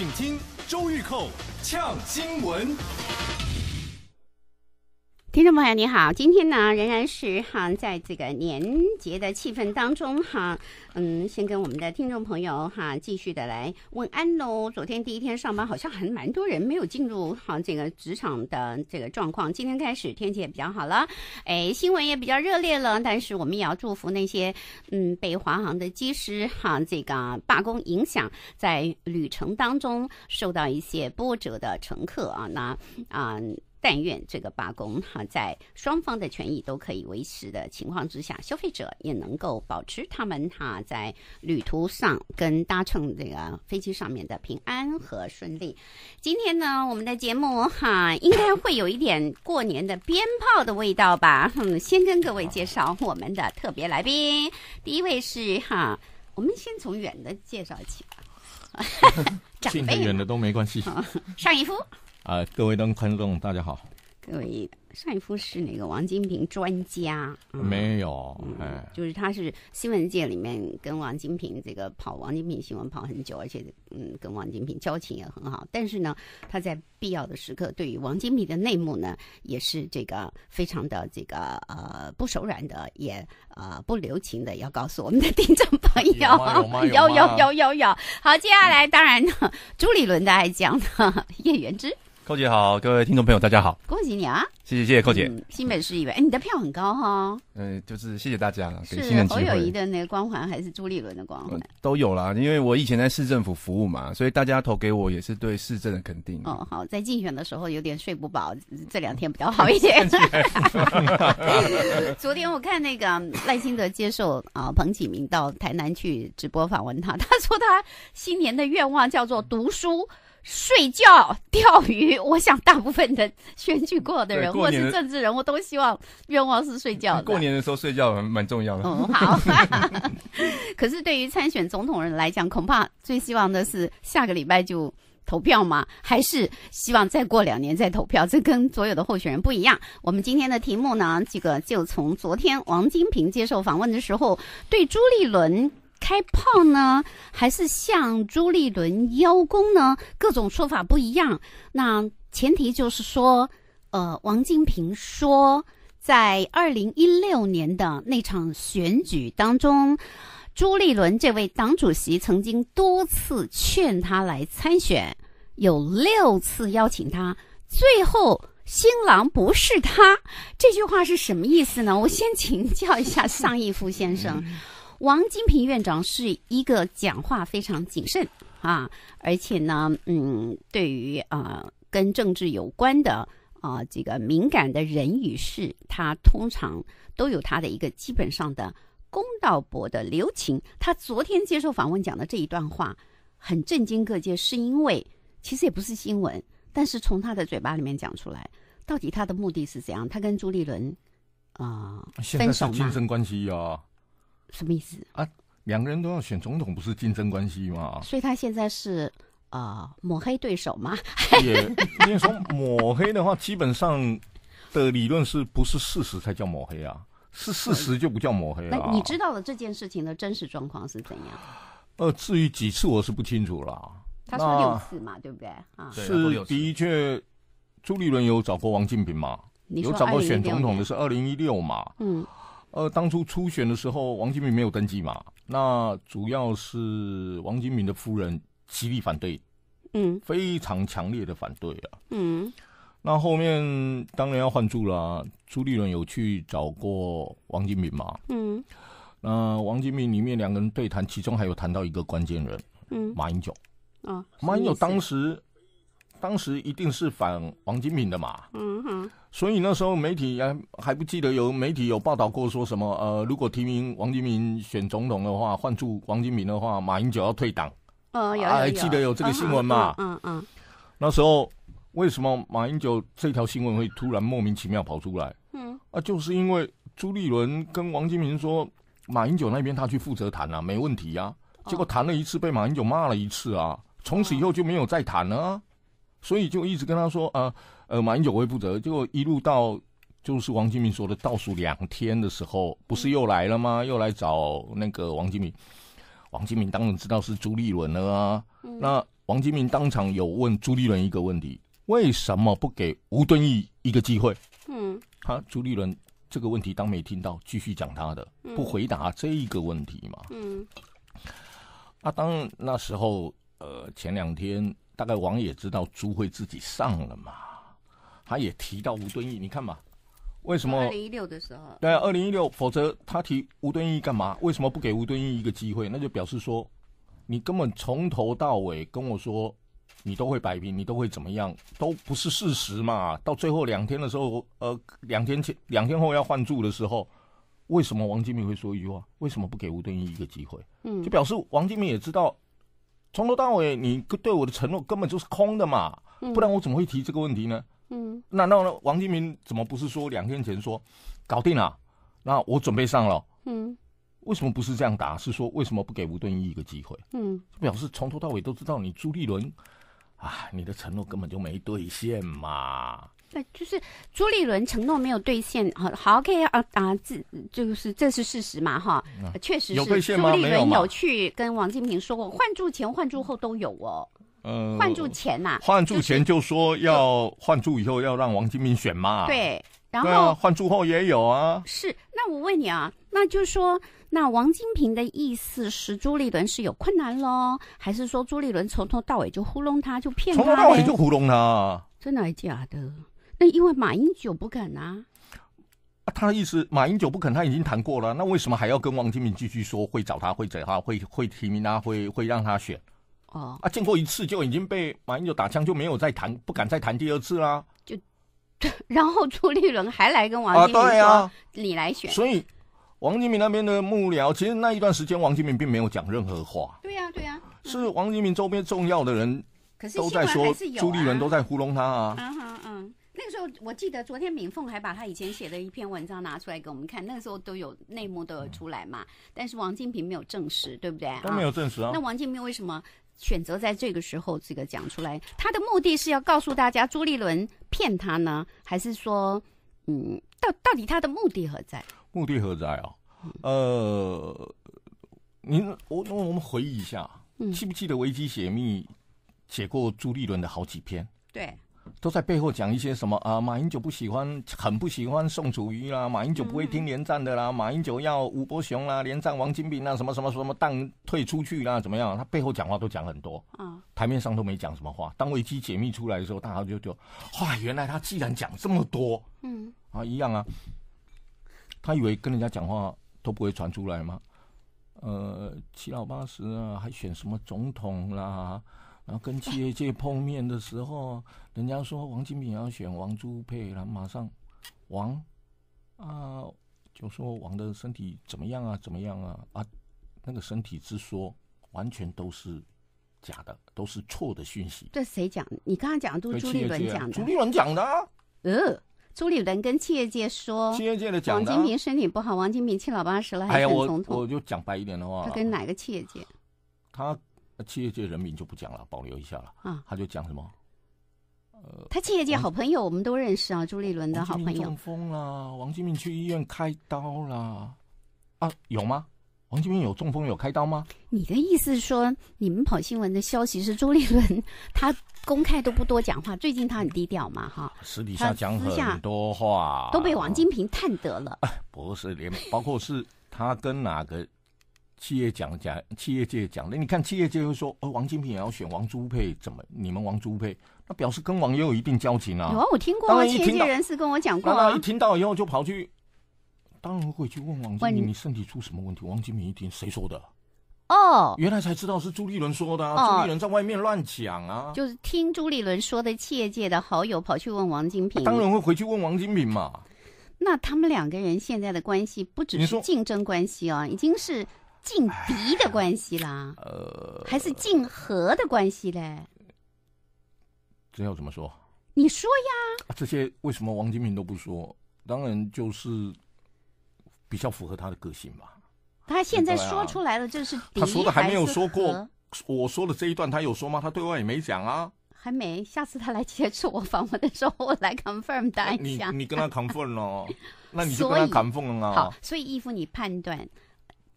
请听周玉蔻呛新闻。听众朋友你好，今天呢仍然是哈，在这个年节的气氛当中哈，嗯，先跟我们的听众朋友哈继续的来问安喽。昨天第一天上班，好像还蛮多人没有进入哈这个职场的这个状况。今天开始天气也比较好了，哎，新闻也比较热烈了。但是我们也要祝福那些嗯被华航的机师哈这个罢工影响，在旅程当中受到一些波折的乘客啊，那啊。但愿这个罢工哈，在双方的权益都可以维持的情况之下，消费者也能够保持他们哈在旅途上跟搭乘这个飞机上面的平安和顺利。今天呢，我们的节目哈应该会有一点过年的鞭炮的味道吧。先跟各位介绍我们的特别来宾，第一位是哈，我们先从远的介绍起。吧。近 的远的都没关系。尚一夫。啊，各位观众，大家好。各位，上一副是那个王金平专家，没有，哎，就是他是新闻界里面跟王金平这个跑王金平新闻跑很久，而且嗯，跟王金平交情也很好。但是呢，他在必要的时刻，对于王金平的内幕呢，也是这个非常的这个呃不手软的，也呃不留情的，要告诉我们的听众朋友。有有有有有有。好，接下来当然呢，朱立伦的爱将 叶元之。寇姐好，各位听众朋友，大家好！恭喜你啊！谢谢谢谢寇姐。新北市一位，哎，你的票很高哈。嗯，就是谢谢大家，是侯友谊的那个光环，还是朱立伦的光环？都有啦，因为我以前在市政府服务嘛，所以大家投给我也是对市政的肯定。哦，好，在竞选的时候有点睡不饱，这两天比较好一点。昨天我看那个赖清德接受啊彭启明到台南去直播访问他，他说他新年的愿望叫做读书。睡觉、钓鱼，我想大部分人选举过的人，或是政治人，物都希望愿望是睡觉。过年的时候睡觉蛮重要的。嗯，好。可是对于参选总统人来讲，恐怕最希望的是下个礼拜就投票嘛，还是希望再过两年再投票？这跟所有的候选人不一样。我们今天的题目呢，这个就从昨天王金平接受访问的时候对朱立伦。开炮呢，还是向朱立伦邀功呢？各种说法不一样。那前提就是说，呃，王金平说，在二零一六年的那场选举当中，朱立伦这位党主席曾经多次劝他来参选，有六次邀请他，最后新郎不是他。这句话是什么意思呢？我先请教一下尚义夫先生。王金平院长是一个讲话非常谨慎啊，而且呢，嗯，对于啊跟政治有关的啊这个敏感的人与事，他通常都有他的一个基本上的公道博的留情。他昨天接受访问讲的这一段话很震惊各界，是因为其实也不是新闻，但是从他的嘴巴里面讲出来，到底他的目的是怎样？他跟朱立伦啊分享嘛？精神关系啊。什么意思啊？两个人都要选总统，不是竞争关系吗？所以，他现在是呃抹黑对手吗？也，因为说抹黑的话，基本上的理论是不是事实才叫抹黑啊？是事实就不叫抹黑了。那你知道了这件事情的真实状况是怎样？呃，至于几次我是不清楚了。他说六次嘛，对不对啊？是的确，朱立伦有找过王金平嘛？有找过选总统的是二零一六嘛？嗯。呃，当初初选的时候，王金平没有登记嘛？那主要是王金平的夫人极力反对，嗯，非常强烈的反对啊。嗯，那后面当然要换住了。朱立伦有去找过王金平嘛，嗯，那王金平里面两个人对谈，其中还有谈到一个关键人，嗯，马英九。啊，马英九当时。当时一定是反王金平的嘛？嗯哼。所以那时候媒体还还不记得有媒体有报道过说什么？呃，如果提名王金平选总统的话，换住王金平的话，马英九要退党。哦，有，还记得有这个新闻嘛？嗯嗯。那时候为什么马英九这条新闻会突然莫名其妙跑出来？嗯。啊，就是因为朱立伦跟王金平说，马英九那边他去负责谈啊，没问题啊。结果谈了一次，被马英九骂了一次啊，从此以后就没有再谈了。所以就一直跟他说啊，呃，马英九会负责。结果一路到就是王金明说的倒数两天的时候，不是又来了吗？又来找那个王金明。王金明当然知道是朱立伦了啊。那王金明当场有问朱立伦一个问题：为什么不给吴敦义一个机会？嗯，他朱立伦这个问题当没听到，继续讲他的，不回答这一个问题嘛。嗯。啊，当那时候呃，前两天。大概王也知道朱会自己上了嘛，他也提到吴敦义，你看嘛，为什么二零一六的时候？对，二零一六，否则他提吴敦义干嘛？为什么不给吴敦义一个机会？那就表示说，你根本从头到尾跟我说，你都会摆平，你都会怎么样，都不是事实嘛。到最后两天的时候，呃，两天前两天后要换住的时候，为什么王金明会说一句话？为什么不给吴敦义一个机会？嗯，就表示王金明也知道。从头到尾，你对我的承诺根本就是空的嘛，不然我怎么会提这个问题呢？嗯，那那王金明怎么不是说两天前说，搞定了，那我准备上了。嗯，为什么不是这样答？是说为什么不给吴敦义一个机会？嗯，就表示从头到尾都知道你朱立伦，啊，你的承诺根本就没兑现嘛。对，就是朱立伦承诺没有兑现，好，OK 啊啊，这就是这是事实嘛，哈，确实有朱立伦有去跟王金平说过，换住前、换住后都有哦。嗯，换住前呐，换住前就说要换住以后要让王金平选嘛。对，然后换住后也有啊。是，那我问你啊，那就是说，那王金平的意思是朱立伦是有困难喽，还是说朱立伦从头到尾就糊弄他，就骗他，从头到尾就糊弄他？真的还假的？那因为马英九不肯啊，他的意思马英九不肯，他已经谈过了，那为什么还要跟王金平继续说会找他会找他会会提名他会会让他选？哦，啊，见过一次就已经被马英九打枪，就没有再谈，不敢再谈第二次啦。就 然后朱立伦还来跟王金平说：“你来选。”所以王金平那边的幕僚，其实那一段时间王金平并没有讲任何话。对呀，对呀，是王金平周边重要的人，都在说朱立伦都在糊弄他啊。嗯嗯嗯。那个时候，我记得昨天敏凤还把他以前写的一篇文章拿出来给我们看。那个时候都有内幕都有出来嘛，但是王金平没有证实，对不对？都没有证实啊。那王金平为什么选择在这个时候这个讲出来？他的目的是要告诉大家朱立伦骗他呢，还是说，嗯，到到底他的目的何在？目的何在啊？呃，您我那我们回忆一下，记不记得《危机解密》写过朱立伦的好几篇？对。都在背后讲一些什么啊？马英九不喜欢，很不喜欢宋楚瑜啦，马英九不会听连战的啦，马英九要吴伯雄啦，连战王金平啦，什么什么什么，当退出去啦，怎么样？他背后讲话都讲很多，啊，台面上都没讲什么话。当危机解密出来的时候，大家就就，哇，原来他既然讲这么多，嗯，啊，一样啊，他以为跟人家讲话都不会传出来吗？呃，七老八十啊，还选什么总统啦？然后跟企业界碰面的时候，人家说王金平要选王朱佩后马上王啊，就说王的身体怎么样啊，怎么样啊啊，那个身体之说完全都是假的，都是错的讯息。这谁讲？你刚刚讲都是朱立伦讲的。朱立伦讲的。呃，朱立伦跟企业界说，的讲王金平身体不好，王金平七老八十了还选总统。哎我我就讲白一点的话。他跟哪个企业界？他。那企业界人民就不讲了，保留一下了。啊，他就讲什么？呃，他企业界好朋友，我们都认识啊，朱立伦的好朋友。中风啦，王金平去医院开刀啦。啊，有吗？王金平有中风有开刀吗？你的意思是说，你们跑新闻的消息是朱立伦他公开都不多讲话，最近他很低调嘛，哈。私底下讲很多话，都被王金平探得了。不是连包括是他跟哪个？企业讲讲，企业界讲的，你看企业界会说，哦，王金平也要选王朱佩，怎么你们王朱佩，那表示跟王也有一定交情啊。有啊，我听过，企业人士跟我讲过。那一听到以后就跑去，当然会去问王。平，你身体出什么问题？王金平一听，谁说的？哦，原来才知道是朱立伦说的。啊，朱立伦在外面乱讲啊。就是听朱立伦说的，企业界的好友跑去问王金平。当然会回去问王金平嘛。那他们两个人现在的关系不只是竞争关系啊，已经是。劲敌的关系啦，呃，还是近和的关系嘞？这要怎么说？你说呀。这些为什么王金平都不说？当然就是比较符合他的个性吧。他现在说出来了，就是他说的还没有说过。我说的这一段，他有说吗？他对外也没讲啊。还没，下次他来接触我访问的时候，我来 confirm 一下。你你跟他 confirm 了，那你就跟他 confirm 了。好，所以义父，你判断。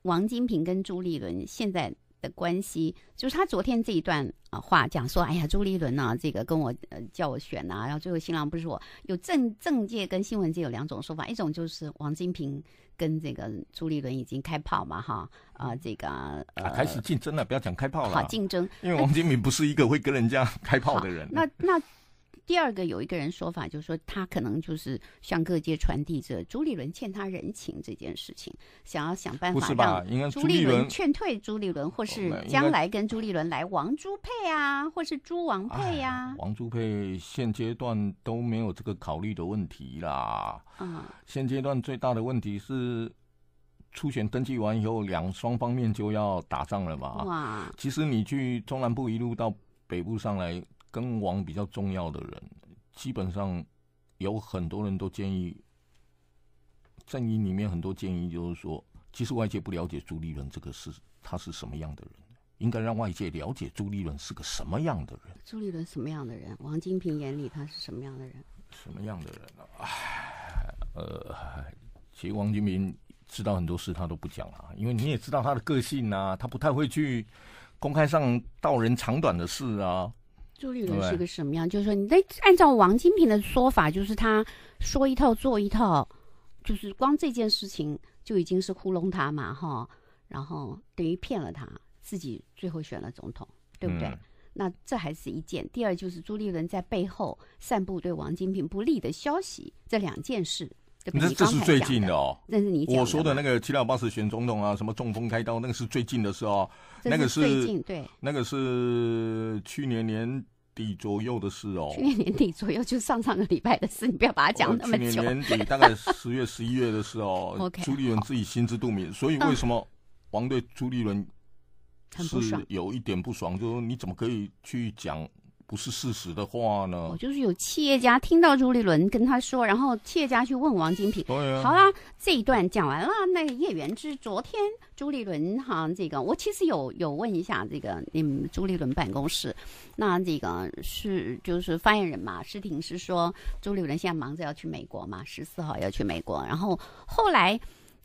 王金平跟朱立伦现在的关系，就是他昨天这一段啊话讲说，哎呀，朱立伦啊，这个跟我呃叫我选呐，然后最后新郎不是我。有政政界跟新闻界有两种说法，一种就是王金平跟这个朱立伦已经开炮嘛，哈，啊这个开始竞争了，不要讲开炮了，好竞争，因为王金平不是一个会跟人家开炮的人，那那。第二个有一个人说法，就是说他可能就是向各界传递着朱立伦欠他人情这件事情，想要想办法让朱立伦劝退朱立伦，或是将来跟朱立伦来王朱佩啊，或是朱王佩呀。王朱佩现阶段都没有这个考虑的问题啦。嗯，现阶段最大的问题是，初选登记完以后，两双方面就要打仗了嘛。哇，其实你去中南部一路到北部上来。跟王比较重要的人，基本上有很多人都建议，阵营里面很多建议就是说，其实外界不了解朱立伦这个是他是什么样的人，应该让外界了解朱立伦是个什么样的人。朱立伦什么样的人？王金平眼里他是什么样的人？什么样的人呢？唉，呃，其实王金平知道很多事，他都不讲啊，因为你也知道他的个性啊，他不太会去公开上道人长短的事啊。朱立伦是个什么样？就是说，你得按照王金平的说法，就是他说一套做一套，就是光这件事情就已经是糊弄他嘛，哈，然后等于骗了他自己，最后选了总统，对不对？那这还是一件。第二就是朱立伦在背后散布对王金平不利的消息，这两件事。那这是最近的哦，这是你我说的那个七老八十选总统啊，什么中风开刀那个是最近的事哦，那个是最近对，那个是去年年底左右的事哦。去年年底左右就上上个礼拜的事，你不要把它讲那么久。去年年底 大概十月十一月的事哦。朱立伦自己心知肚明，所以为什么王对朱立伦是有一点不爽，就说你怎么可以去讲？不是事实的话呢？我就是有企业家听到朱立伦跟他说，然后企业家去问王金平，对啊，好啦，这一段讲完了。那叶元之昨天朱立伦哈，这个我其实有有问一下这个你们朱立伦办公室，那这个是就是发言人嘛，是听是说朱立伦现在忙着要去美国嘛，十四号要去美国，然后后来。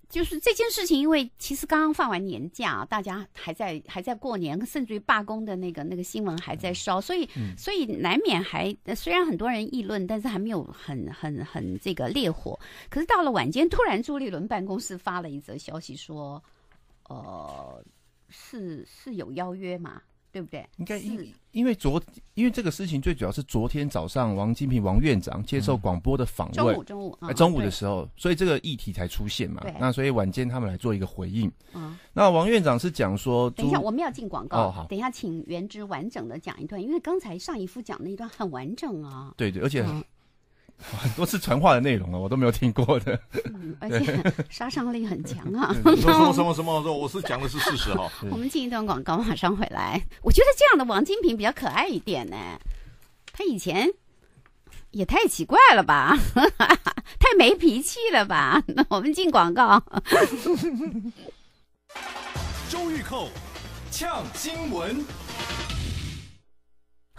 就是这件事情，因为其实刚刚放完年假，大家还在还在过年，甚至于罢工的那个那个新闻还在烧，所以所以难免还虽然很多人议论，但是还没有很很很这个烈火。可是到了晚间，突然朱立伦办公室发了一则消息说，呃，是是有邀约嘛？对不对？应该因为昨因为这个事情，最主要是昨天早上王金平王院长接受广播的访问，中午中午哎，中午的时候，所以这个议题才出现嘛。那所以晚间他们来做一个回应。嗯，那王院长是讲说，等一下我们要进广告哦，好，等一下请原之完整的讲一段，因为刚才上一副讲那一段很完整啊。对对，而且。都是传话的内容了，我都没有听过的，而且杀伤力很强啊！什么什么什么，我我是讲的是事实哈。我们进一段广告，马上回来。我觉得这样的王金平比较可爱一点呢，他以前也太奇怪了吧，太没脾气了吧？那 我们进广告。周玉蔻呛新闻。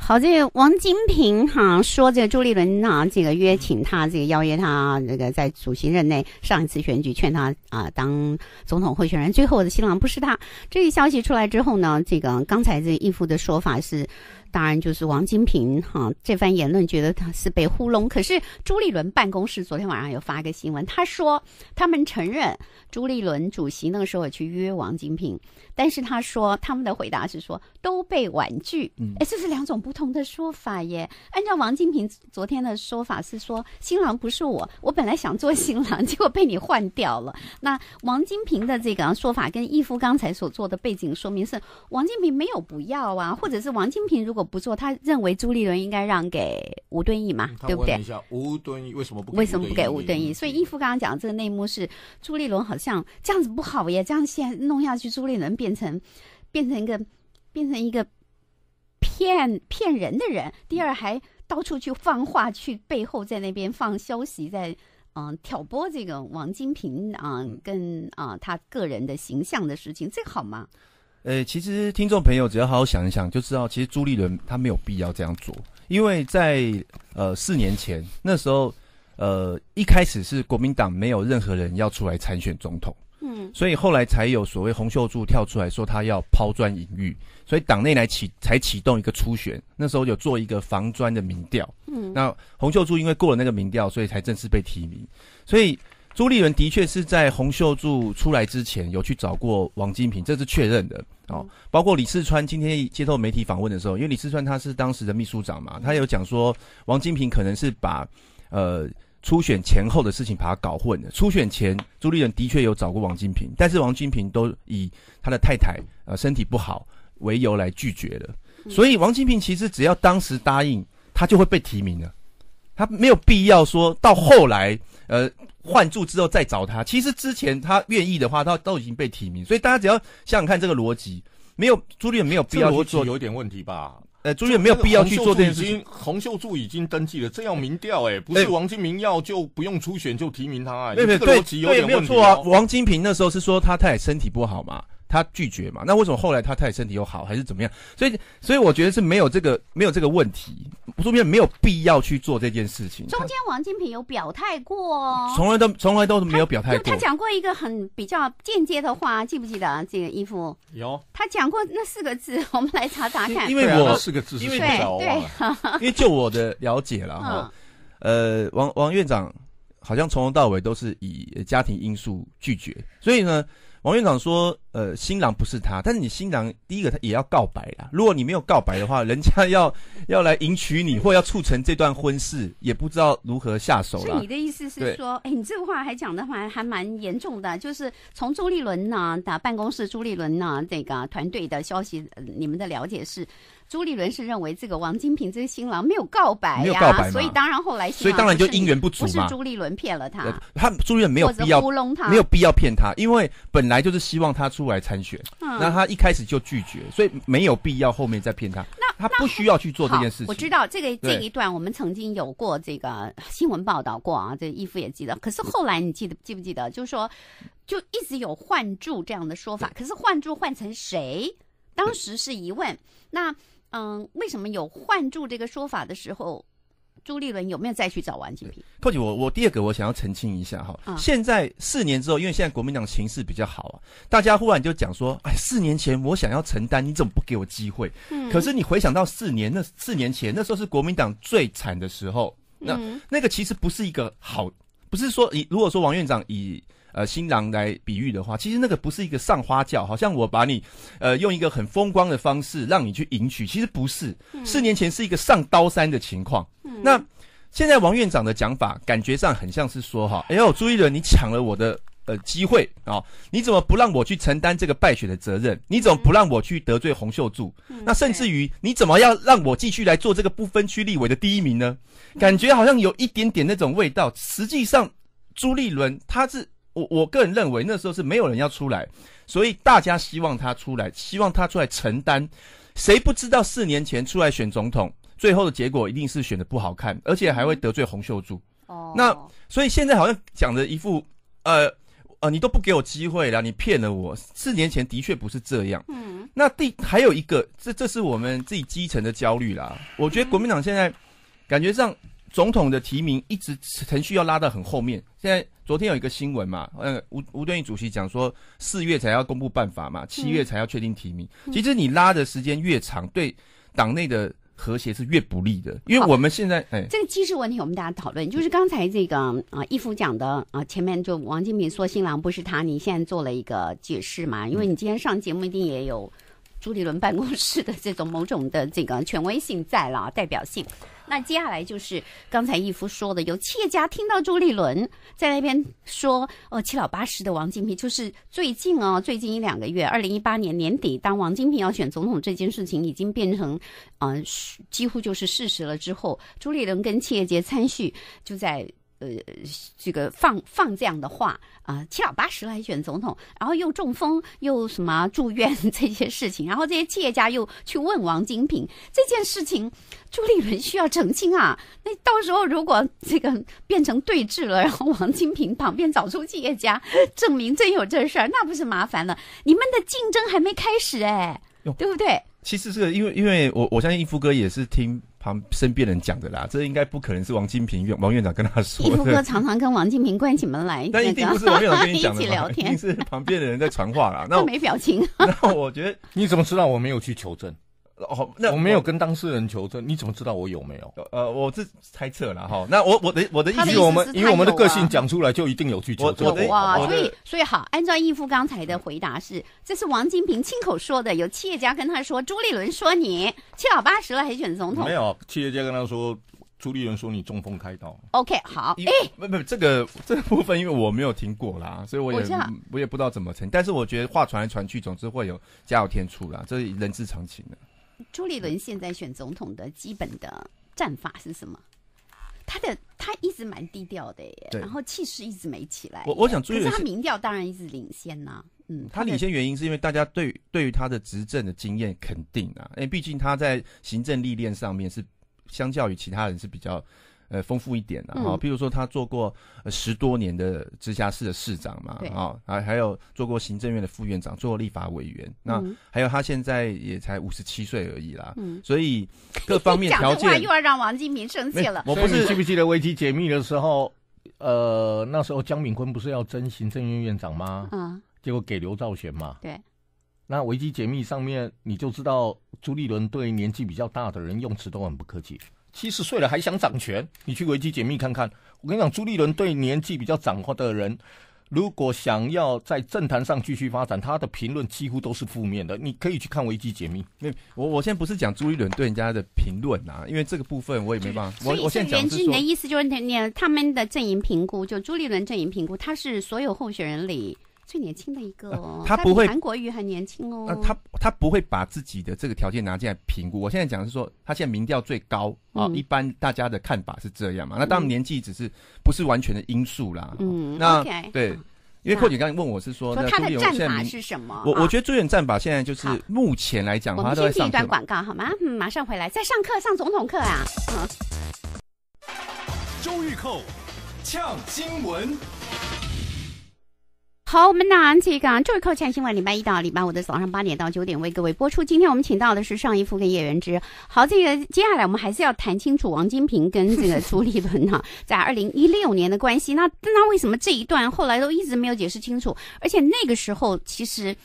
好，这王金平哈说，这个朱立伦哈，这个约请他，这个邀约他，这个在主席任内上一次选举劝他啊当总统候选人，最后的新郎不是他。这个消息出来之后呢，这个刚才这义父的说法是。当然，就是王金平哈这番言论，觉得他是被糊弄。可是朱立伦办公室昨天晚上有发个新闻，他说他们承认朱立伦主席那个时候去约王金平，但是他说他们的回答是说都被婉拒。哎，这是两种不同的说法耶。按照王金平昨天的说法是说新郎不是我，我本来想做新郎，结果被你换掉了。那王金平的这个说法跟义父刚才所做的背景说明是王金平没有不要啊，或者是王金平如果。我不做，他认为朱立伦应该让给吴敦义嘛，对不对？吴敦义为什么不为什么不给吴敦义？所以义父刚刚讲这个内幕是朱立伦好像这样子不好耶，这样先弄下去，朱立伦变成变成一个变成一个骗骗人的人。第二，还到处去放话，去背后在那边放消息，在嗯挑拨这个王金平啊跟啊他个人的形象的事情，这好吗？呃，其实听众朋友只要好好想一想，就知道其实朱立伦他没有必要这样做，因为在呃四年前那时候，呃一开始是国民党没有任何人要出来参选总统，嗯，所以后来才有所谓洪秀柱跳出来说他要抛砖引玉，所以党内来启才启动一个初选，那时候有做一个防砖的民调，嗯，那洪秀柱因为过了那个民调，所以才正式被提名，所以。朱立伦的确是在洪秀柱出来之前有去找过王金平，这是确认的哦。包括李世川今天接受媒体访问的时候，因为李世川他是当时的秘书长嘛，他有讲说王金平可能是把呃初选前后的事情把他搞混了。初选前朱立伦的确有找过王金平，但是王金平都以他的太太呃身体不好为由来拒绝了。所以王金平其实只要当时答应他就会被提名了，他没有必要说到后来。呃，换注之后再找他。其实之前他愿意的话，他都已经被提名，所以大家只要想想看这个逻辑，没有朱立伦没有必要去做，有一点问题吧？呃，朱立伦没有必要去做这件事情。红秀柱已经登记了，这要民调，哎，不是王金平要就不用初选就提名他，这个逻辑有点问题。没错啊，王金平那时候是说他太太身体不好嘛。他拒绝嘛？那为什么后来他太太身体又好，还是怎么样？所以，所以我觉得是没有这个，没有这个问题，中间没有必要去做这件事情。中间王金平有表态过，从来都从来都是没有表态过。他讲过一个很比较间接的话，记不记得这个衣服？有他讲过那四个字，我们来查查看。因为我四个字，因为对，因为就我的了解了哈。呃，王王院长好像从头到尾都是以家庭因素拒绝，所以呢。王院长说：“呃，新郎不是他，但是你新郎第一个他也要告白啦。如果你没有告白的话，人家要 要来迎娶你，或要促成这段婚事，也不知道如何下手了。”所以你的意思是说，哎，你这个话还讲的还还蛮严重的，就是从周立伦呢打办公室，周立伦呢那个团队的消息，你们的了解是。朱立伦是认为这个王金平这个新郎没有告白呀，所以当然后来所以当然就姻缘不足嘛，不是朱立伦骗了他，他朱立伦没有必要糊弄他，没有必要骗他，因为本来就是希望他出来参选，那他一开始就拒绝，所以没有必要后面再骗他，那他不需要去做这件事情。我知道这个这一段我们曾经有过这个新闻报道过啊，这义父也记得。可是后来你记得记不记得？就是说，就一直有换柱这样的说法，可是换柱换成谁？当时是疑问，那。嗯，为什么有换注这个说法的时候，朱立伦有没有再去找王金平？寇姐，我我第二个我想要澄清一下哈，现在四年之后，因为现在国民党形势比较好啊，大家忽然就讲说，哎，四年前我想要承担，你怎么不给我机会？嗯，可是你回想到四年那四年前，那时候是国民党最惨的时候，那那个其实不是一个好，不是说以如果说王院长以。呃，新郎来比喻的话，其实那个不是一个上花轿，好像我把你，呃，用一个很风光的方式让你去迎娶，其实不是。四年前是一个上刀山的情况。那现在王院长的讲法，感觉上很像是说哈，哎呦，朱立伦，你抢了我的呃机会啊？你怎么不让我去承担这个败选的责任？你怎么不让我去得罪洪秀柱？那甚至于你怎么要让我继续来做这个不分区立委的第一名呢？感觉好像有一点点那种味道。实际上，朱立伦他是。我我个人认为那时候是没有人要出来，所以大家希望他出来，希望他出来承担。谁不知道四年前出来选总统，最后的结果一定是选的不好看，而且还会得罪洪秀柱。哦，那所以现在好像讲的一副，呃呃，你都不给我机会了，你骗了我。四年前的确不是这样。嗯，那第还有一个，这这是我们自己基层的焦虑啦。我觉得国民党现在感觉上。总统的提名一直程序要拉到很后面。现在昨天有一个新闻嘛，呃，吴吴敦义主席讲说四月才要公布办法嘛，七月才要确定提名。其实你拉的时间越长，对党内的和谐是越不利的。因为我们现在哎，这个机制问题我们大家讨论，就是刚才这个啊，一夫讲的啊，前面就王金平说新郎不是他，你现在做了一个解释嘛，因为你今天上节目一定也有朱立伦办公室的这种某种的这个权威性在了，代表性。那接下来就是刚才义夫说的，有企业家听到朱立伦在那边说，哦，七老八十的王金平，就是最近啊，最近一两个月，二零一八年年底，当王金平要选总统这件事情已经变成，嗯，几乎就是事实了之后，朱立伦跟企业家参叙就在。呃，这个放放这样的话啊，七老八十来选总统，然后又中风，又什么住院 这些事情，然后这些企业家又去问王金平这件事情，朱立伦需要澄清啊。那到时候如果这个变成对峙了，然后王金平旁边找出企业家证明真有这事儿，那不是麻烦了？你们的竞争还没开始哎，对不对？其实这个，因为因为我我相信一夫哥也是听。旁身边人讲的啦，这应该不可能是王金平院王院长跟他说的。夫哥常常跟王金平关起门来，但一定不是王那个 一起聊天，是旁边的人在传话啦。那我没表情，那我觉得你怎么知道我没有去求证？哦，那我没有跟当事人求证，你怎么知道我有没有？呃，我是猜测了哈。那我我的我的意思，我们因为我们的个性讲出来就一定有去求证。哇，所以所以好，按照义父刚才的回答是，这是王金平亲口说的，有企业家跟他说，朱立伦说你七老八十了还选总统？没有，企业家跟他说，朱立伦说你中风开刀。OK，好，哎，不不，这个这部分因为我没有听过啦，所以我也我也不知道怎么成。但是我觉得话传来传去，总是会有家有天出啦，这是人之常情的。朱立伦现在选总统的基本的战法是什么？他的他一直蛮低调的耶，然后气势一直没起来。我我想朱立伦他民调当然一直领先呐，嗯，他领先原因是因为大家对对于他的执政的经验肯定啊，因为毕竟他在行政历练上面是相较于其他人是比较。呃，丰富一点的哈，譬如说他做过十多年的直辖市的市长嘛，啊，还还有做过行政院的副院长，做过立法委员，那还有他现在也才五十七岁而已啦，所以各方面条件。又要让王金平生气了。我不是记不记得危机解密的时候，呃，那时候江炳坤不是要争行政院院长吗？嗯，结果给刘兆玄嘛。对。那危机解密上面你就知道，朱立伦对年纪比较大的人用词都很不客气。七十岁了还想掌权？你去维基解密看看。我跟你讲，朱立伦对年纪比较长的人，如果想要在政坛上继续发展，他的评论几乎都是负面的。你可以去看维基解密。那我我现在不是讲朱立伦对人家的评论呐，因为这个部分我也没办法。我我现讲。言之，你的意思就是你他们的阵营评估，就朱立伦阵营评估，他是所有候选人里。最年轻的一个，他不会韩国瑜还年轻哦。那他他不会把自己的这个条件拿进来评估。我现在讲是说，他现在民调最高啊，一般大家的看法是这样嘛。那当然年纪只是不是完全的因素啦。嗯，那 okay 对，因为寇姐刚才问我是说他的战法是什么？我我觉得朱远战法现在就是目前来讲，我们先听一段广告好吗？嗯，马上回来，在上课上总统课啊。嗯、周玉蔻呛新闻。好，我们呢？这个《就是靠康新闻》礼拜一到礼拜五的早上八点到九点为各位播出。今天我们请到的是尚一夫跟叶元之。好，这个接下来我们还是要谈清楚王金平跟这个朱立伦哈，在二零一六年的关系。那那为什么这一段后来都一直没有解释清楚？而且那个时候其实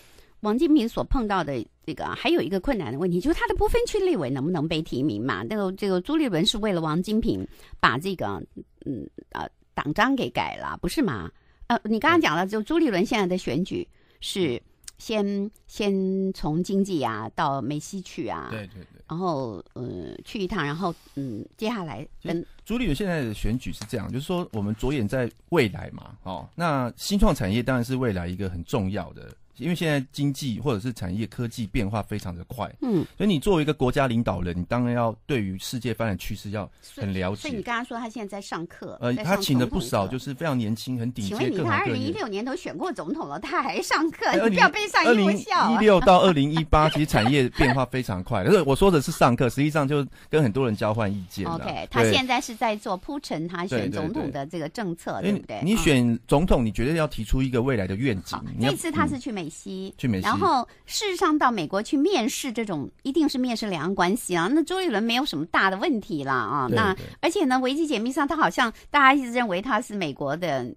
王金平所碰到的这个还有一个困难的问题，就是他的不分区立委能不能被提名嘛？那个这个朱立伦是为了王金平把这个嗯呃党章给改了，不是吗？呃，你刚刚讲了，就朱立伦现在的选举是先先从经济啊到梅西去啊，对对对，然后呃去一趟，然后嗯接下来跟朱立伦现在的选举是这样，就是说我们着眼在未来嘛，哦，那新创产业当然是未来一个很重要的。因为现在经济或者是产业科技变化非常的快，嗯，所以你作为一个国家领导人，你当然要对于世界发展趋势要很了解。所以你刚刚说他现在在上课，呃，他请了不少就是非常年轻、很顶尖。请问你，他二零一六年头选过总统了，他还上课，不要被上一微笑。一六到二零一八，其实产业变化非常快。可是我说的是上课，实际上就跟很多人交换意见。OK，他现在是在做铺陈，他选总统的这个政策，对不对？你选总统，你绝对要提出一个未来的愿景。这次他是去美。美西，然后事实上到美国去面试，这种一定是面试两岸关系啊。那周杰伦没有什么大的问题了啊。那而且呢，维基解密上他好像大家一直认为他是美国的。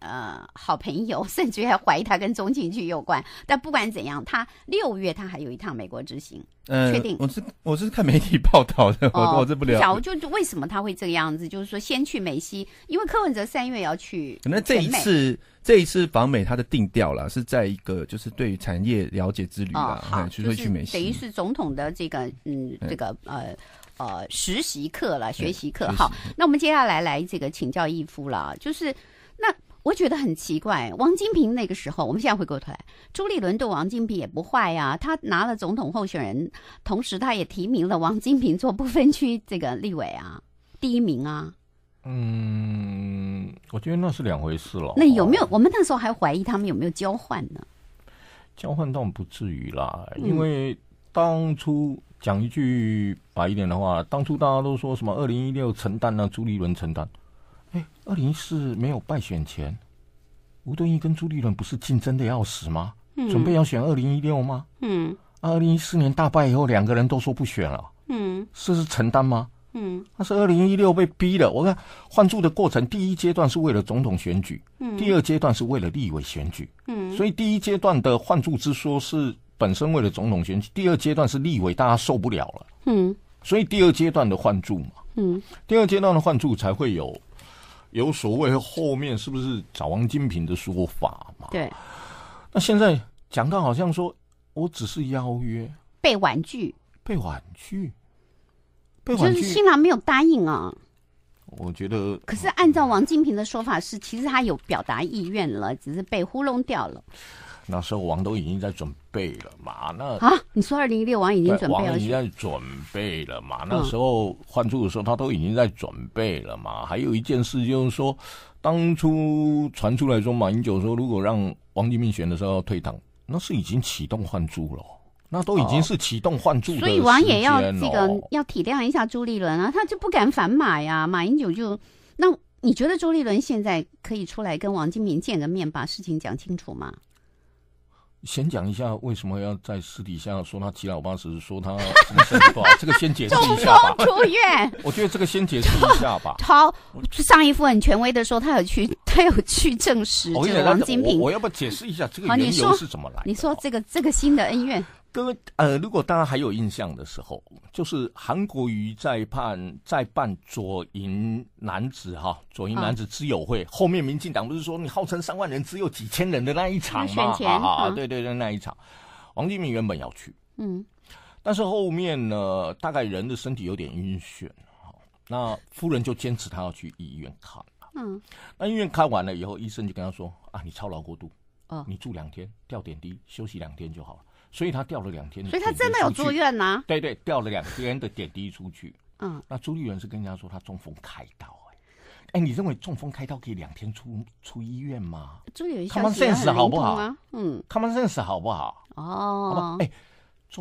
呃，好朋友，甚至还怀疑他跟中情局有关。但不管怎样，他六月他还有一趟美国之行，确定？我是我是看媒体报道的，我我这不了解。小就为什么他会这个样子？就是说先去梅西，因为柯文哲三月要去。可能这一次这一次访美，他的定调了是在一个就是对产业了解之旅了，就说去美，等于是总统的这个嗯这个呃呃实习课了，学习课。好，那我们接下来来这个请教义夫了，就是那。我觉得很奇怪，王金平那个时候，我们现在回过头来，朱立伦对王金平也不坏呀。他拿了总统候选人，同时他也提名了王金平做不分区这个立委啊，第一名啊。嗯，我觉得那是两回事了。那有没有？我们那时候还怀疑他们有没有交换呢？交换倒不至于啦，因为当初讲一句白一点的话，当初大家都说什么二零一六承担呢？朱立伦承担。二零一四没有败选前，吴敦义跟朱立伦不是竞争的要死吗？准备要选二零一六吗？嗯，二零一四年大败以后，两个人都说不选了。嗯，这是承担吗？嗯，他是二零一六被逼的。我看换住的过程，第一阶段是为了总统选举，第二阶段是为了立委选举。嗯，所以第一阶段的换住之说是本身为了总统选举，第二阶段是立委大家受不了了。嗯，所以第二阶段的换住嘛，嗯，第二阶段的换住才会有。有所谓后面是不是找王金平的说法嘛？对。那现在讲到好像说，我只是邀约，被婉拒，被婉拒，被婉拒，就是新郎没有答应啊。我觉得，可是按照王金平的说法是，其实他有表达意愿了，只是被糊弄掉了。那时候王都已经在准备了嘛？那啊，你说二零一六王已经准备了，王已经在准备了嘛？那时候换注的时候，他都已经在准备了嘛？还有一件事就是说，当初传出来说马英九说，如果让王金明选的时候退党，那是已经启动换注了，那都已经是启动换注，所以王也要这个要体谅一下朱立伦啊，他就不敢反马呀。马英九就那你觉得朱立伦现在可以出来跟王金明见个面，把事情讲清楚吗？先讲一下为什么要在私底下说他七老八十，说他什 么身好，这个先解释一下吧。风出院，我觉得这个先解释一下吧。好，上一副很权威的说他有去，他有去证实这个王金平。我要不解释一下这个原因是怎么来？你说这个这个新的恩怨。各位，呃，如果大家还有印象的时候，就是韩国瑜在判在办左营男子哈左营男子之友会，后面民进党不是说你号称三万人，只有几千人的那一场吗？啊，对对对，那一场，王金明原本要去，嗯，但是后面呢，大概人的身体有点晕眩，哈，那夫人就坚持他要去医院看了，嗯，那医院看完了以后，医生就跟他说啊，你操劳过度，啊，你住两天，吊点滴，休息两天就好了。所以他掉了两天的，所以他真的有住院呐？对对，掉了两天的点滴出去。嗯，那朱丽媛是跟人家说他中风开刀，哎，哎，你认为中风开刀可以两天出出医院吗？朱丽 m 他们 sense 好不好？嗯，他们 sense 好不好？哦，好不？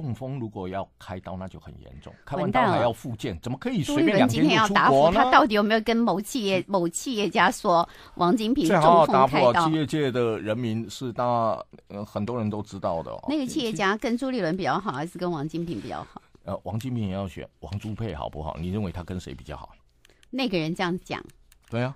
中风如果要开刀，那就很严重。开完刀还要复健，怎么可以随便两天出国呢？今天要答复他，到底有没有跟某企业、某企业家说王金平中风？最好企业界的人民是大，很多人都知道的。那个企业家跟朱立伦比较好，还是跟王金平比较好？呃，王金平也要选王朱佩好不好？你认为他跟谁比较好？那个人这样讲。对啊，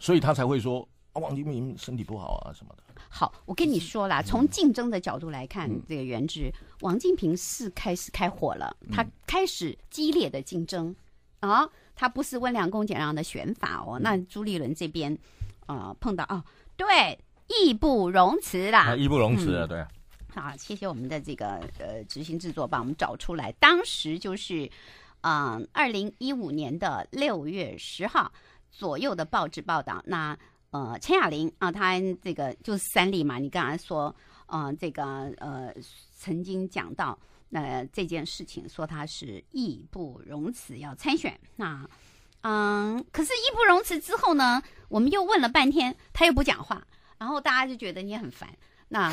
所以他才会说。王金平身体不好啊，什么的。好，我跟你说了，从竞争的角度来看，这个原值，王金平是开始开火了，他开始激烈的竞争啊，他不是温良恭俭让的选法哦。那朱立伦这边，呃，碰到啊，对，义不容辞啦，义不容辞，对。好，谢谢我们的这个呃执行制作，帮我们找出来。当时就是，嗯，二零一五年的六月十号左右的报纸报道，那。呃，陈亚玲啊，他这个就是三例嘛。你刚才说，呃，这个呃，曾经讲到那这件事情，说他是义不容辞要参选。那，嗯，可是义不容辞之后呢，我们又问了半天，他又不讲话，然后大家就觉得你很烦。那。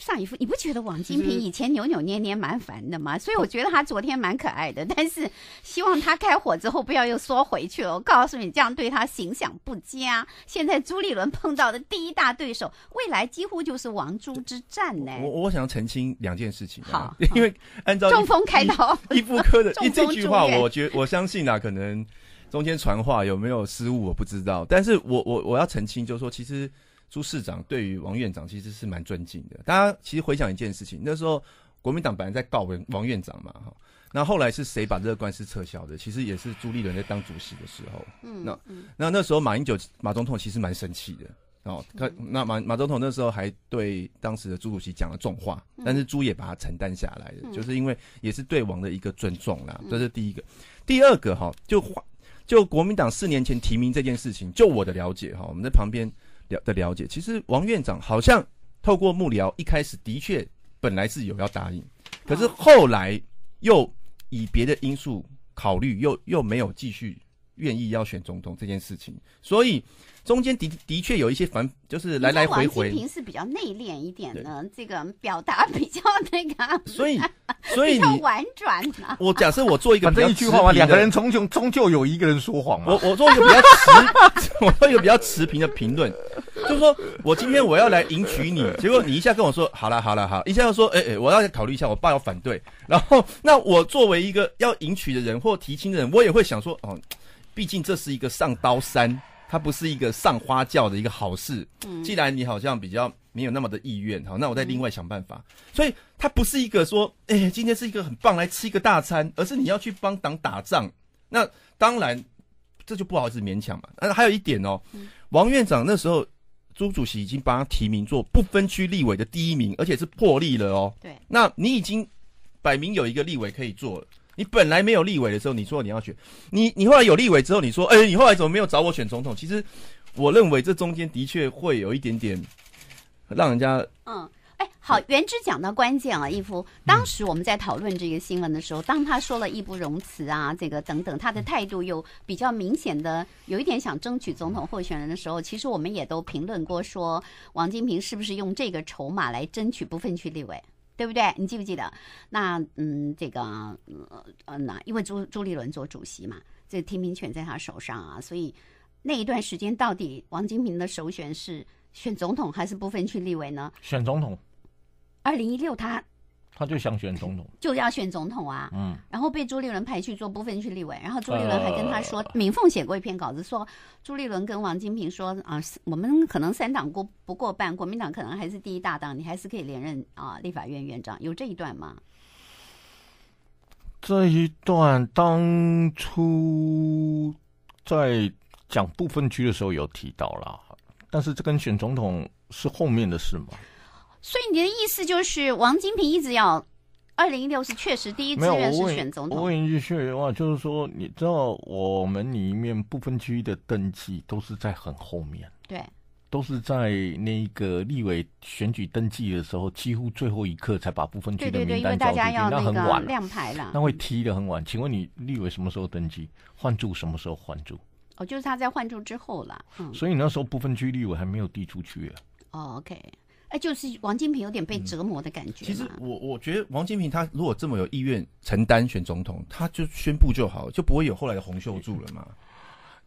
上一副，你不觉得王金平以前扭扭捏捏蛮烦的吗？所以我觉得他昨天蛮可爱的，但是希望他开火之后不要又缩回去了。我告诉你，这样对他形象不佳。现在朱立伦碰到的第一大对手，未来几乎就是王朱之战呢。我我想澄清两件事情，好，因为按照中风开刀，一副科的，这句话我觉我相信啊，可能中间传话有没有失误我不知道，但是我我我要澄清，就是说其实。朱市长对于王院长其实是蛮尊敬的。大家其实回想一件事情，那时候国民党本来在告王王院长嘛，哈，那后来是谁把这官司撤销的？其实也是朱立伦在当主席的时候。嗯，那那那时候马英九马总统其实蛮生气的哦。那马马总统那时候还对当时的朱主席讲了重话，但是朱也把他承担下来的，就是因为也是对王的一个尊重啦。这是第一个，第二个哈，就就国民党四年前提名这件事情，就我的了解哈，我们在旁边。了的了解，其实王院长好像透过幕僚一开始的确本来是有要答应，可是后来又以别的因素考虑，又又没有继续愿意要选总统这件事情，所以。中间的的确有一些反，就是来来回回。王平是比较内敛一点的，这个表达比较那个，所以 所以婉转我假设我做一个反正一句话嘛，两个人终究终究有一个人说谎嘛。我我做一个比较持，我做一个比较持平的评论，就是说我今天我要来迎娶你，结果你一下跟我说好了好了好，一下又说哎哎我要考虑一下，我爸要反对。然后那我作为一个要迎娶的人或提亲的人，我也会想说哦，毕竟这是一个上刀山。它不是一个上花轿的一个好事。既然你好像比较没有那么的意愿，好，那我再另外想办法。所以，它不是一个说，哎，今天是一个很棒，来吃一个大餐，而是你要去帮党打仗。那当然，这就不好意思勉强嘛。呃，还有一点哦，王院长那时候，朱主席已经把他提名做不分区立委的第一名，而且是破例了哦。对，那你已经摆明有一个立委可以做了。你本来没有立委的时候，你说你要选，你你后来有立委之后，你说，哎，你后来怎么没有找我选总统？其实，我认为这中间的确会有一点点让人家嗯，哎，好，原之讲到关键啊，义夫，当时我们在讨论这个新闻的时候，当他说了义不容辞啊，这个等等，他的态度有比较明显的有一点想争取总统候选人的时候，其实我们也都评论过说，王金平是不是用这个筹码来争取部分区立委？对不对？你记不记得？那嗯，这个呃呃，那因为朱朱立伦做主席嘛，这提名权在他手上啊，所以那一段时间到底王金平的首选是选总统还是不分区立委呢？选总统。二零一六他。他就想选总统，就要选总统啊！嗯，然后被朱立伦派去做部分区立委，然后朱立伦还跟他说，敏凤写过一篇稿子，说朱立伦跟王金平说啊，我们可能三党过不过半，国民党可能还是第一大党，你还是可以连任啊，立法院院长有这一段吗？这一段当初在讲部分区的时候有提到了，但是这跟选总统是后面的事嘛？所以你的意思就是，王金平一直要二零一六是确实第一志愿是选总统。我问一句，确实话就是说，你知道我们里面不分区的登记都是在很后面，对，都是在那个立委选举登记的时候，几乎最后一刻才把不分区的名单交出去，那很晚，亮牌了，那会踢的很晚。请问你立委什么时候登记？换住什么时候换住？哦，就是他在换住之后啦。嗯，所以那时候不分区立委还没有递出去啊。哦，OK。哎，就是王金平有点被折磨的感觉。其实我我觉得王金平他如果这么有意愿承担选总统，他就宣布就好，就不会有后来的洪秀柱了嘛。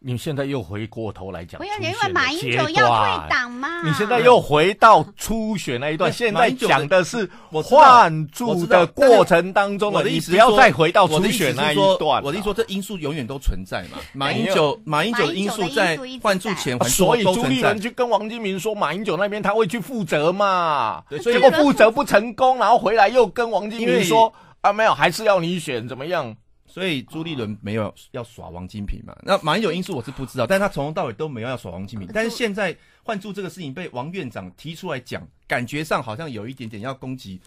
你现在又回过头来讲不要，为马英九要退党吗？你现在又回到初选那一段，现在讲的是我换住的过程当中的意思，不要再回到初选那一段。我的意思说，这因素永远都存在嘛。马英九，马英九因素在换住前，所以朱立伦去跟王金明说，马英九那边他会去负责嘛。结果负责不成功，然后回来又跟王金明说啊，没有，还是要你选怎么样。所以朱立伦没有要耍王金平嘛？那马英九因素我是不知道，但他从头到尾都没有要耍王金平。但是现在换住这个事情被王院长提出来讲，感觉上好像有一点点要攻击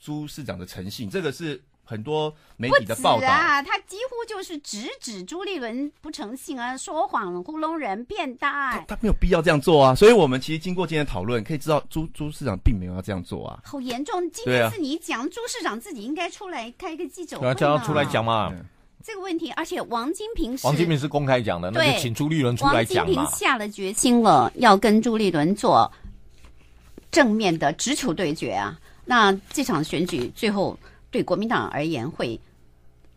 朱市长的诚信，这个是。很多媒体的报道啊，他几乎就是直指朱立伦不诚信啊，说谎糊弄人，变大。他他没有必要这样做啊，所以我们其实经过今天讨论，可以知道朱朱市长并没有要这样做啊。好严重，今天是你讲，朱市长自己应该出来开一个记者会吗？要叫他出来讲嘛。这个问题，而且王金平，是王金平是公开讲的，那就请朱立伦出来讲嘛。下了决心了，要跟朱立伦做正面的直球对决啊。那这场选举最后。对国民党而言，会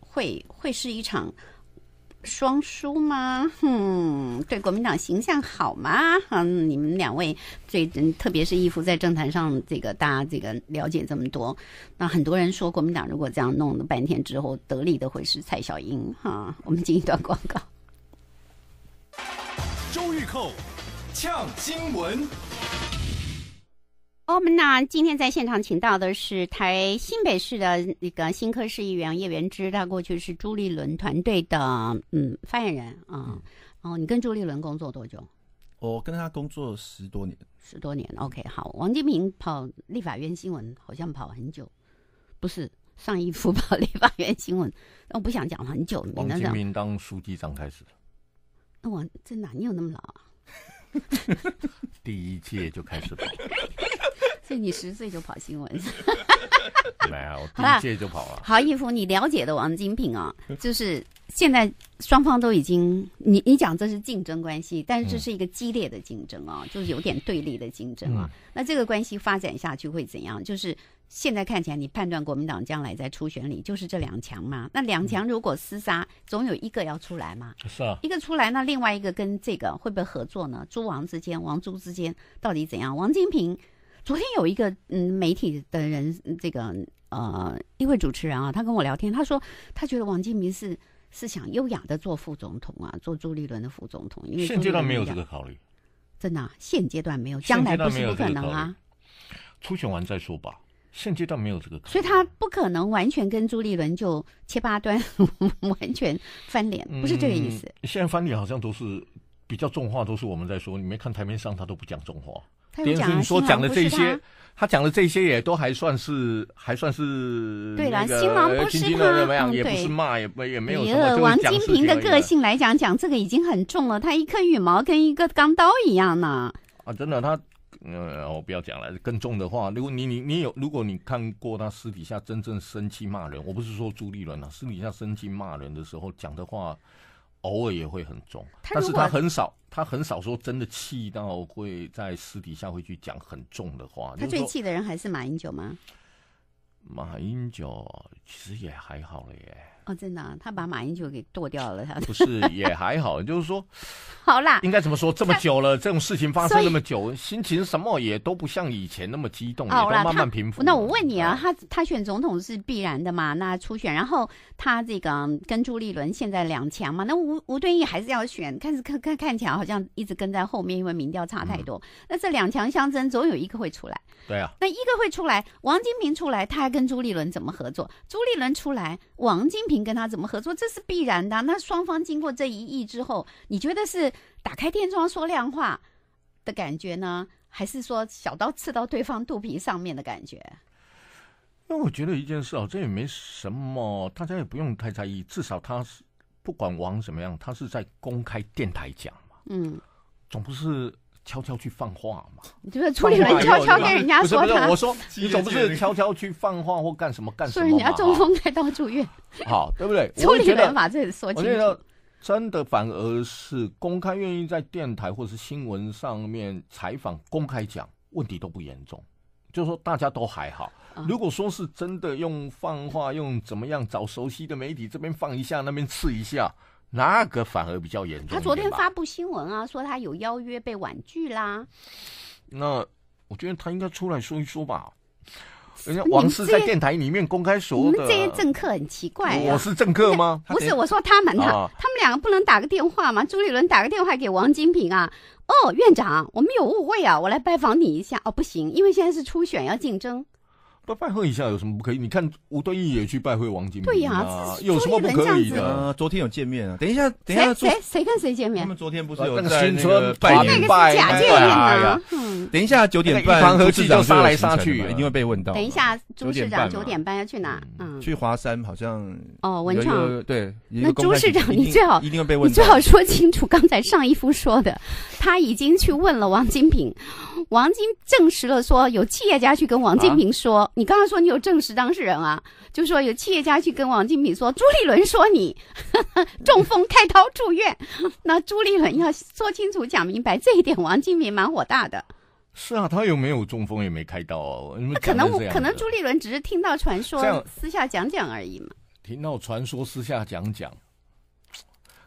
会会是一场双输吗？嗯，对国民党形象好吗？嗯，你们两位最特别是义父在政坛上，这个大家这个了解这么多，那很多人说国民党如果这样弄，了半天之后得利的会是蔡小英哈。我们进一段广告。周玉蔻呛新闻。我们那今天在现场请到的是台新北市的那个新科市议员叶元之，他过去是朱立伦团队的，嗯，发言人啊。哦，你跟朱立伦工作多久？我跟他工作十多年，十多年。OK，好。王金平跑立法院新闻好像跑很久，不是上一夫跑立法院新闻，我不想讲很久。王金平当书记长开始。那王这哪里有那么老啊？第一届就开始跑。所以你十岁就跑新闻，没有，好吧，借就跑了。好，叶福，你了解的王金平啊，就是现在双方都已经，你你讲这是竞争关系，但是这是一个激烈的竞争啊，就是有点对立的竞争啊。那这个关系发展下去会怎样？就是现在看起来，你判断国民党将来在初选里就是这两强嘛？那两强如果厮杀，总有一个要出来嘛？是啊，一个出来，那另外一个跟这个会不会合作呢？朱王之间，王朱之间到底怎样？王金平。昨天有一个嗯媒体的人，这个呃一位主持人啊，他跟我聊天，他说他觉得王金明是是想优雅的做副总统啊，做朱立伦的副总统，因为现阶段没有这个考虑，真的，现阶段没有，将来不是不可能啊，初选完再说吧，现阶段没有这个，所以他不可能完全跟朱立伦就七八端 完全翻脸，不是这个意思。现在翻脸好像都是比较重话都是我们在说，你没看台面上他都不讲重话。丁俊说讲的这些，他讲的这些也都还算是还算是对了，新郎不是他，也不是骂，也不也没有什么王金平的个性来讲，讲这个已经很重了，他一颗羽毛跟一个钢刀一样呢。啊，真的，他嗯，我不要讲了，更重的话，如果你你你有，如果你看过他私底下真正生气骂人，我不是说朱立伦啊，私底下生气骂人的时候讲的话。偶尔也会很重，但是他很少，他很少说真的气到会在私底下会去讲很重的话。他最气的人还是马英九吗？马英九其实也还好了耶。哦，真的，他把马英九给剁掉了。他不是也还好？就是说，好啦，应该怎么说？这么久了，这种事情发生那么久，心情什么也都不像以前那么激动，也慢慢平复。那我问你啊，他他选总统是必然的嘛？那初选，然后他这个跟朱立伦现在两强嘛？那吴吴敦义还是要选，看是看看看起来好像一直跟在后面，因为民调差太多。那这两强相争，总有一个会出来。对啊，那一个会出来，王金平出来，他还跟朱立伦怎么合作？朱立伦出来，王金平。跟他怎么合作，这是必然的。那双方经过这一役之后，你觉得是打开天窗说亮话的感觉呢，还是说小刀刺到对方肚皮上面的感觉？那我觉得一件事哦，这也没什么，大家也不用太在意。至少他是不管王怎么样，他是在公开电台讲嘛，嗯，总不是。悄悄去放话嘛？你就是处理人悄悄跟人家说他，我说你总不是悄悄去放话或干什么干什么嘛？人家中风开刀住院。好，对不对？处理人把这说清楚。我觉得真的反而是公开愿意在电台或是新闻上面采访公开讲问题都不严重，就是说大家都还好。如果说是真的用放话用怎么样找熟悉的媒体这边放一下那边刺一下。那个反而比较严重。他昨天发布新闻啊，说他有邀约被婉拒啦。那我觉得他应该出来说一说吧。人家王室在电台里面公开说。你们这些政客很奇怪。我是政客吗？不是，我说他们啊，他们两个不能打个电话吗？朱立伦打个电话给王金平啊。哦，院长，我们有误会啊，我来拜访你一下。哦，不行，因为现在是初选要竞争。拜会一下有什么不可以？你看吴敦义也去拜会王金平啊，有什么不可以的？昨天有见面啊。等一下，等一下，谁谁跟谁见面？他们昨天不是有在拜拜拜？嗯，等一下九点半，朱市长杀来杀去，一定会被问到。等一下，朱市长九点半要去哪？嗯，去华山好像哦，文创对。那朱市长，你最好一定要被你最好说清楚。刚才上一夫说的，他已经去问了王金平，王金证实了说有企业家去跟王金平说。你刚刚说你有证实当事人啊，就说有企业家去跟王金平说，朱立伦说你中风开刀住院，那朱立伦要说清楚讲明白这一点，王金平蛮火大的。是啊，他又没有中风，也没开刀。那可能可能朱立伦只是听到传说，私下讲讲而已嘛。听到传说，私下讲讲，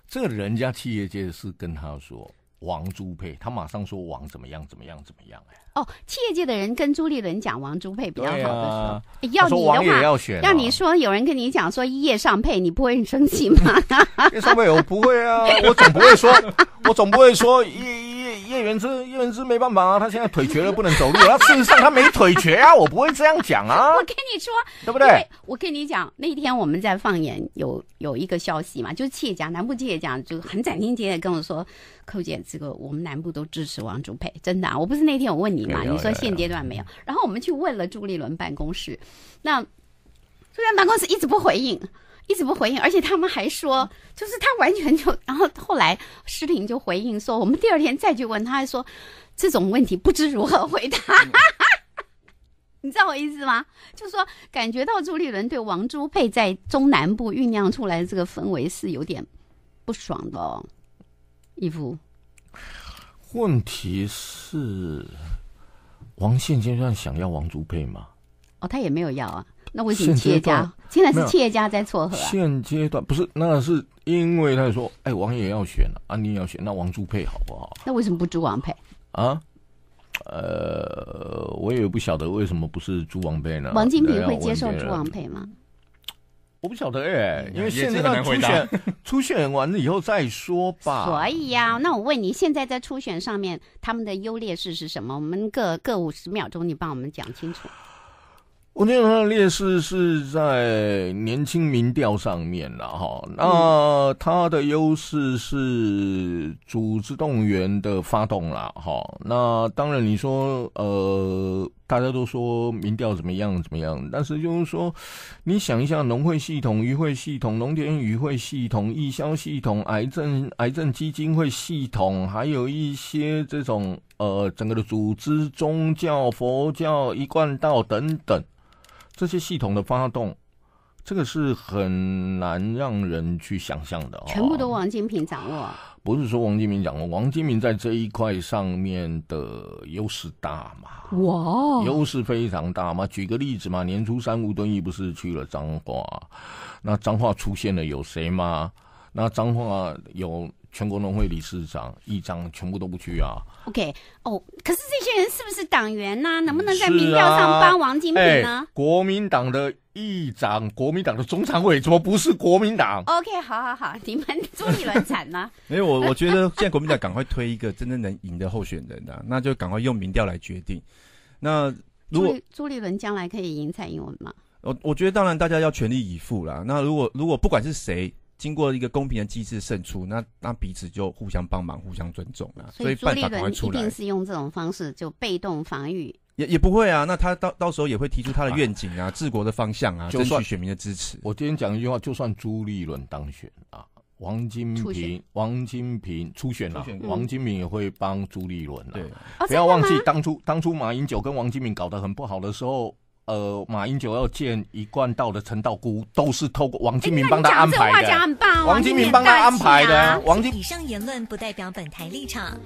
这人家企业界是跟他说。王朱佩，他马上说王怎么样怎么样怎么样哎！哦，企业界的人跟朱立伦讲王朱佩比较好的说，要你的话要你说，有人跟你讲说一夜上配，你不会生气吗？上配我不会啊，我总不会说，我总不会说一。叶元之，叶元之没办法啊，他现在腿瘸了不能走路。他事实上他没腿瘸啊，我不会这样讲啊。我跟你说，对不对？我跟你讲，那天我们在放演，有有一个消息嘛，就是企业家南部企业讲，就很斩钉截铁跟我说，寇姐，这个我们南部都支持王祖培，真的啊。我不是那天我问你嘛，你说现阶段没有。然后我们去问了朱立伦办公室，那朱立伦办公室一直不回应。一直不回应，而且他们还说，就是他完全就，然后后来施婷就回应说，我们第二天再去问，他还说这种问题不知如何回答，你知道我意思吗？就说感觉到朱立伦对王朱佩在中南部酝酿出来的这个氛围是有点不爽的，义父。问题是，王宪先生想要王朱佩吗？哦，他也没有要啊。那为什么企业家现在是企业家在撮合？现阶段不是，那是因为他说：“哎，王也要选，了、安妮要选，那王朱配好不好？”那为什么不朱王配啊？呃，我也不晓得为什么不是朱王配呢？王金平会接受朱王配吗？我不晓得哎，因为现在段初选初选完了以后再说吧。所以呀，那我问你，现在在初选上面他们的优劣势是什么？我们各各五十秒钟，你帮我们讲清楚。我得他的劣势是在年轻民调上面了哈，那他的优势是组织动员的发动了哈。那当然你说呃，大家都说民调怎么样怎么样，但是就是说，你想一下农会系统、渔会系统、农田渔会系统、义消系统、癌症癌症基金会系统，还有一些这种呃，整个的组织、宗教、佛教、一贯道等等。这些系统的发动，这个是很难让人去想象的。全部都王金平掌握？不是说王金平掌握，王金平在这一块上面的优势大嘛？哇，优势非常大嘛？举个例子嘛，年初三吴敦义不是去了彰化？那彰化出现了有谁吗？那彰化有。全国农会理事长，议长全部都不去啊。OK，哦，可是这些人是不是党员呢？能不能在民调上帮王金平呢？国民党的议长，国民党的中常委，怎么不是国民党？OK，好好好，你们朱立伦惨了。有，我我觉得，在国民党赶快推一个真正能赢的候选人啊，那就赶快用民调来决定。那如果朱立伦将来可以赢蔡英文吗？我我觉得，当然大家要全力以赴啦。那如果如果不管是谁。经过一个公平的机制胜出，那那彼此就互相帮忙、互相尊重了。所以办快立伦一定是用这种方式就被动防御。也也不会啊，那他到到时候也会提出他的愿景啊，治国的方向啊，争取选民的支持。我今天讲一句话，就算朱立伦当选啊，王金平、王金平初选了，王金平也会帮朱立伦啊。对，不要忘记当初当初马英九跟王金平搞得很不好的时候。呃，马英九要见一贯道的陈道姑，都是透过王金明帮他安排的。王金明帮他安排的。王金以上言论不代表本台立场。